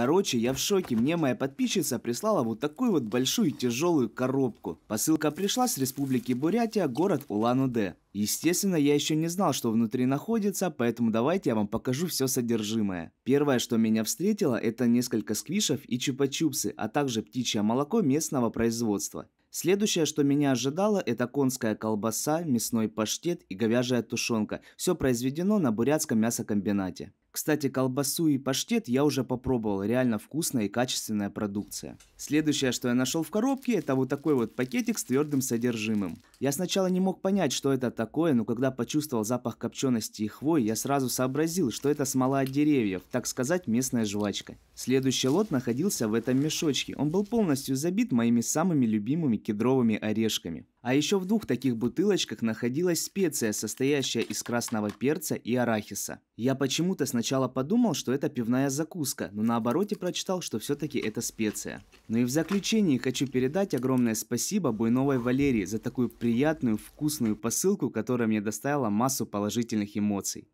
Короче, я в шоке. Мне моя подписчица прислала вот такую вот большую тяжелую коробку. Посылка пришла с республики Бурятия, город Улан-Удэ. Естественно, я еще не знал, что внутри находится, поэтому давайте я вам покажу все содержимое. Первое, что меня встретило, это несколько сквишев и чупа-чупсы, а также птичье молоко местного производства. Следующее, что меня ожидало, это конская колбаса, мясной паштет и говяжья тушенка. Все произведено на бурятском мясокомбинате. Кстати, колбасу и паштет я уже попробовал. Реально вкусная и качественная продукция. Следующее, что я нашел в коробке, это вот такой вот пакетик с твердым содержимым. Я сначала не мог понять, что это такое, но когда почувствовал запах копчености и хвой, я сразу сообразил, что это смола от деревьев, так сказать, местная жвачка. Следующий лот находился в этом мешочке. Он был полностью забит моими самыми любимыми кедровыми орешками. А еще в двух таких бутылочках находилась специя, состоящая из красного перца и арахиса. Я почему-то сначала подумал, что это пивная закуска, но на обороте прочитал, что все-таки это специя. Ну и в заключении хочу передать огромное спасибо Буйновой Валерии за такую приятную, вкусную посылку, которая мне доставила массу положительных эмоций.